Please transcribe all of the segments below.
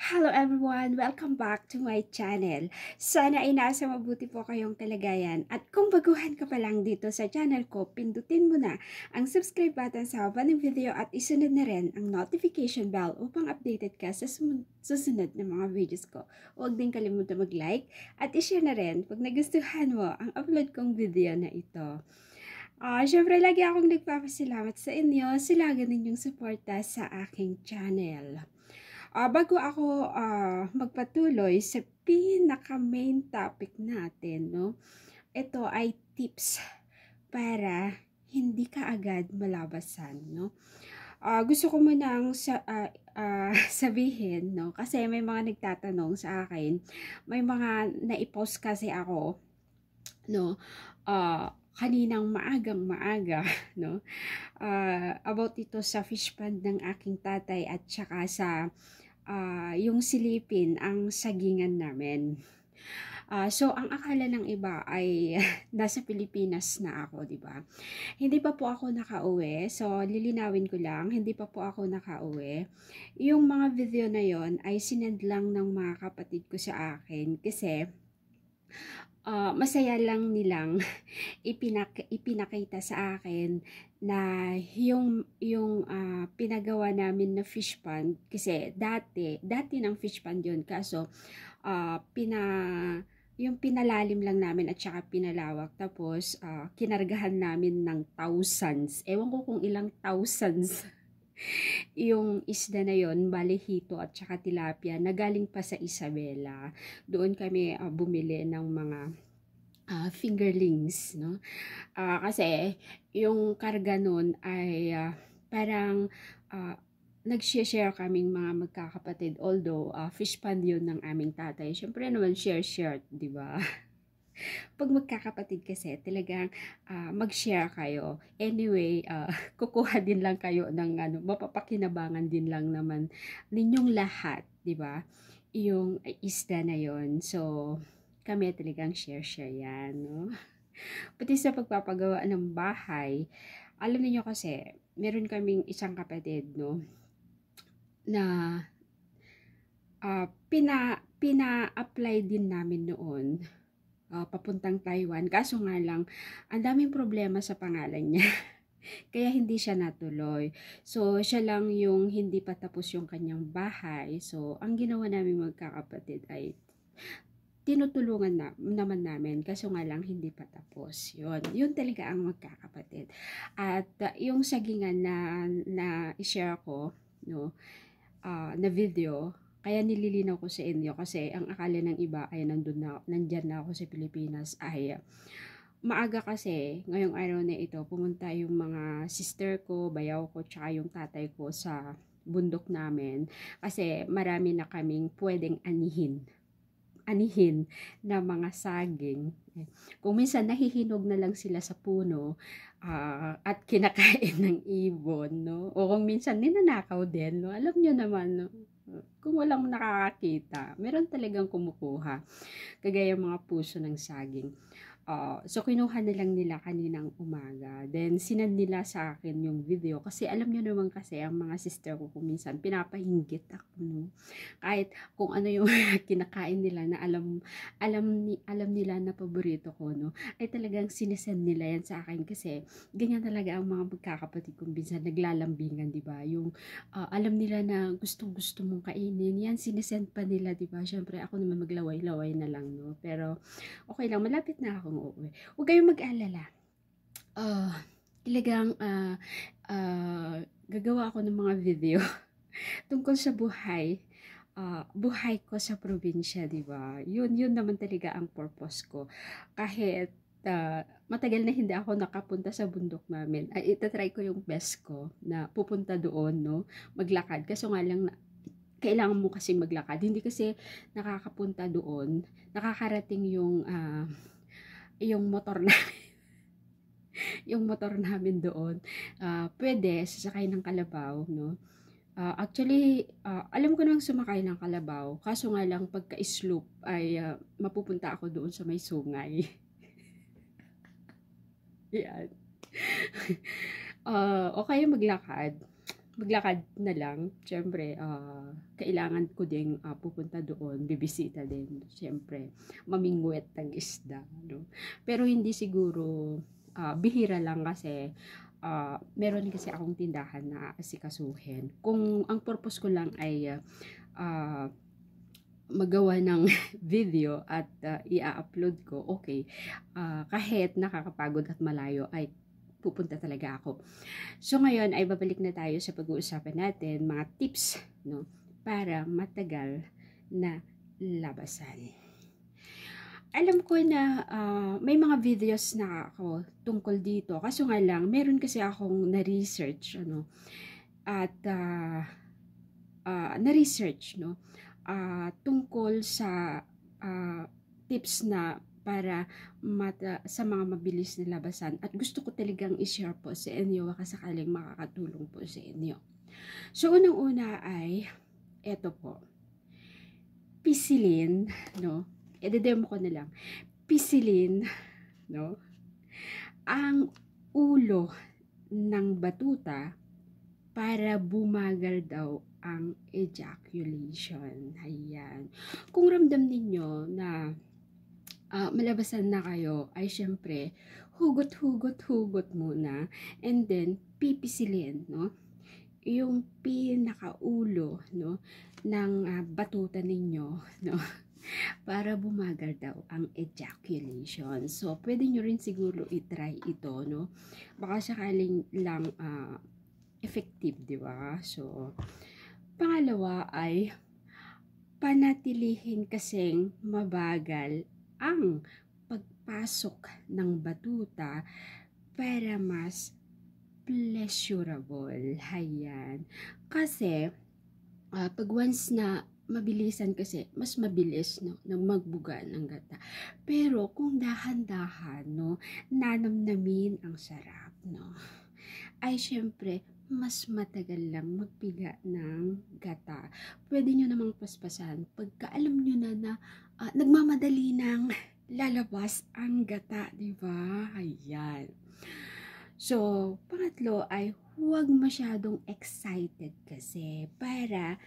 Hello everyone! Welcome back to my channel. Sana ay nasa mabuti po kayong kalagayan. At kung baguhan ka pa lang dito sa channel ko, pindutin mo na ang subscribe button sa haba ng video at isunod na rin ang notification bell upang updated ka sa susunod na mga videos ko. Huwag din kalimutan mag-like at ishare na rin pag nagustuhan mo ang upload kong video na ito. Uh, ah, Siyempre, lagi akong nagpapasalamat sa inyo sa lagi ninyong suporta sa aking channel. Uh, bago ako uh, magpatuloy sa pinaka main topic natin, no? Ito ay tips para hindi ka agad malabasan, no? Uh, gusto ko muna ang sa, uh, uh, sabihin, no? Kasi may mga nagtatanong sa akin, may mga na-post kasi ako, no? Uh, kaninang maagang maaga no uh, about ito sa fish pond ng aking tatay at saka sa uh, yung silipin ang sagingan namin Uh, so, ang akala ng iba ay nasa Pilipinas na ako, di ba? Hindi pa po ako nakauwi. So, lilinawin ko lang, hindi pa po ako nakauwi. Yung mga video na yon ay sinend lang ng mga kapatid ko sa akin kasi uh, masaya lang nilang ipinak ipinakita sa akin na yung yung uh, pinagawa namin na fish pond kasi dati dati ng fish pond yun kaso uh, pina yung pinalalim lang namin at saka pinalawak tapos uh, kinargahan namin ng thousands ewan ko kung ilang thousands yung isda na yon balehito at saka tilapia na galing pa sa Isabela. Doon kami uh, bumili ng mga uh, fingerlings, no? Uh, kasi yung karga noon ay uh, parang uh, nag-share kaming mga magkakapatid although uh, fish pond yun ng aming tatay. Syempre naman share-share, 'di ba? Pag magkakapatid kasi, talagang uh, mag-share kayo. Anyway, uh, kukuha din lang kayo ng ano, mapapakinabangan din lang naman ninyong lahat, 'di ba? Yung isda na 'yon. So, kami talagang share-share 'yan, no? Pati sa pagpapagawa ng bahay, alam niyo kasi, meron kaming isang kapatid, no? Na uh, pina pina-apply din namin noon uh, papuntang Taiwan. Kaso nga lang, ang daming problema sa pangalan niya. Kaya hindi siya natuloy. So, siya lang yung hindi pa tapos yung kanyang bahay. So, ang ginawa namin magkakapatid ay tinutulungan na, naman namin kasi nga lang hindi pa tapos yun yun talaga ang magkakapatid at uh, yung sagingan na na i-share ko no uh, na video kaya nililinaw ko sa inyo kasi ang akala ng iba ay nandun na, nandyan na ako sa Pilipinas ay maaga kasi ngayong araw na ito pumunta yung mga sister ko, bayaw ko, tsaka yung tatay ko sa bundok namin kasi marami na kaming pwedeng anihin anihin na mga saging. Kung minsan nahihinog na lang sila sa puno uh, at kinakain ng ibon, no? O kung minsan ninanakaw din, no? Alam nyo naman, no? kung walang nakakakita, meron talagang kumukuha. Kagaya mga puso ng saging. Uh, so, kinuha na lang nila kaninang umaga. Then, sinad nila sa akin yung video. Kasi alam nyo naman kasi, ang mga sister ko kuminsan, pinapahinggit ako, no? Kahit kung ano yung kinakain nila na alam, alam, ni, alam nila na paborito ko, no? Ay talagang sinesend nila yan sa akin kasi ganyan talaga ang mga magkakapatid kong minsan naglalambingan, di ba? Yung uh, alam nila na gustong-gusto mong kainin, yan sinesend pa nila, di ba? Siyempre, ako naman maglaway-laway na lang, no? Pero, okay lang, malapit na ako umuwi. Huwag kayong mag-alala. Uh, talagang uh, uh, gagawa ako ng mga video tungkol sa buhay. Uh, buhay ko sa probinsya, di ba? Yun, yun naman talaga ang purpose ko. Kahit uh, matagal na hindi ako nakapunta sa bundok namin, ay itatry ko yung best ko na pupunta doon, no? Maglakad. Kasi nga lang, na, kailangan mo kasi maglakad. Hindi kasi nakakapunta doon, nakakarating yung uh, yung motor namin. yung motor namin doon. Uh, pwede, sasakay ng kalabaw, no? Uh, actually, uh, alam ko nang sumakay ng kalabaw. Kaso nga lang, pagka-sloop ay uh, mapupunta ako doon sa may sungay. Yan. uh, o kaya maglakad maglakad na lang. Siyempre, uh, kailangan ko ding uh, pupunta doon, bibisita din. Siyempre, mamingwet ng isda. No? Pero hindi siguro, uh, bihira lang kasi uh, meron kasi akong tindahan na aasikasuhin. Kung ang purpose ko lang ay uh, uh magawa ng video at uh, i-upload ko, okay, uh, kahit nakakapagod at malayo ay pupunta talaga ako. So ngayon ay babalik na tayo sa pag-uusapan natin mga tips no para matagal na labasan. Alam ko na uh, may mga videos na ako tungkol dito. Kaso nga lang, meron kasi akong na-research ano at uh, uh, na-research no uh, tungkol sa uh, tips na para mata, sa mga mabilis na labasan. At gusto ko talagang i-share po sa inyo baka sakaling makakatulong po sa inyo. So, unang-una ay, eto po, pisilin, no? Ededemo ko na lang. Pisilin, no? Ang ulo ng batuta para bumagal daw ang ejaculation. Ayan. Kung ramdam ninyo na uh, malabasan na kayo, ay syempre, hugot, hugot, hugot muna. And then, pipisilin, no? Yung pinakaulo, no? Ng uh, batuta ninyo, no? para bumagal daw ang ejaculation. So, pwede nyo rin siguro itry ito, no? Baka sakaling lang uh, effective, di ba? So, pangalawa ay panatilihin kasing mabagal ang pagpasok ng batuta para mas pleasurable. Hayan. Kasi, uh, pag once na mabilisan kasi, mas mabilis no, nang magbuga ng gata. Pero kung dahan-dahan, no, nanamnamin ang sarap, no ay syempre, mas matagal lang magpiga ng gata. Pwede nyo namang paspasan pagka alam nyo na na uh, nagmamadali ng lalabas ang gata, di ba? Ayan. So, pangatlo ay huwag masyadong excited kasi para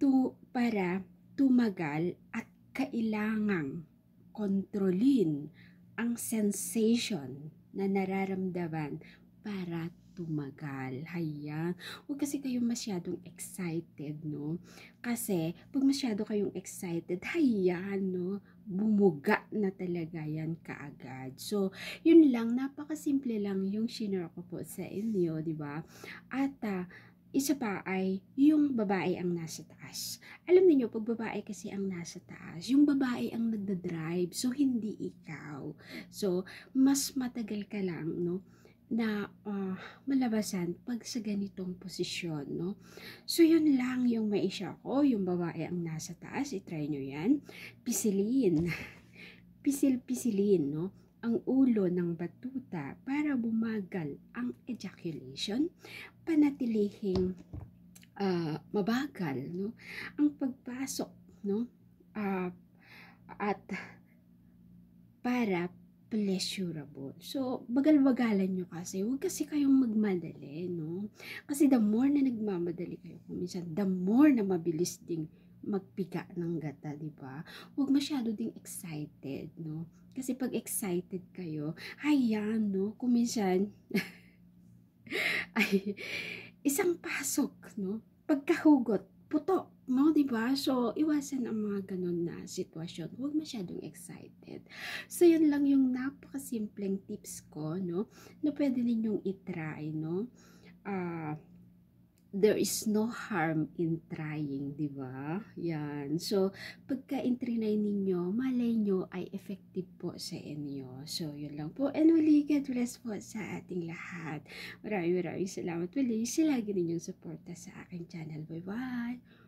tu para tumagal at kailangang kontrolin ang sensation na nararamdaman para tumagal. Hayang. Huwag kasi kayong masyadong excited, no? Kasi, pag masyado kayong excited, hayaan, no? Bumuga na talaga yan kaagad. So, yun lang. Napakasimple lang yung shinare ko po sa inyo, di ba? At, uh, isa pa ay yung babae ang nasa taas. Alam niyo pag babae kasi ang nasa taas, yung babae ang nagda-drive, so hindi ikaw. So, mas matagal ka lang, no? na uh, malabasan pag sa ganitong posisyon, no? So, yun lang yung maisha ko. Yung babae ang nasa taas, I-try nyo yan. Pisilin. Pisil-pisilin, no? Ang ulo ng batuta para bumagal ang ejaculation, panatilihing uh, mabagal, no? Ang pagpasok, no? Uh, at para pleasurable. So, bagal-bagalan nyo kasi. Huwag kasi kayong magmadali, no? Kasi the more na nagmamadali kayo, kuminsan, the more na mabilis ding magpika ng gata, di ba? Huwag masyado ding excited, no? Kasi pag excited kayo, ayan, no? Kuminsan, ay, isang pasok, no? Pagkahugot, putok No, di ba? So, iwasan ang mga ganun na sitwasyon. Huwag masyadong excited. So, yun lang yung napakasimpleng tips ko, no? Na pwede ninyong itry, no? Ah... Uh, there is no harm in trying, di ba? Yan. So, pagka intrinay ninyo, malay nyo ay effective po sa inyo. So, yun lang po. And really, God bless po sa ating lahat. Maraming maraming salamat. Really, sa lagi ninyong suporta sa aking channel. Bye-bye!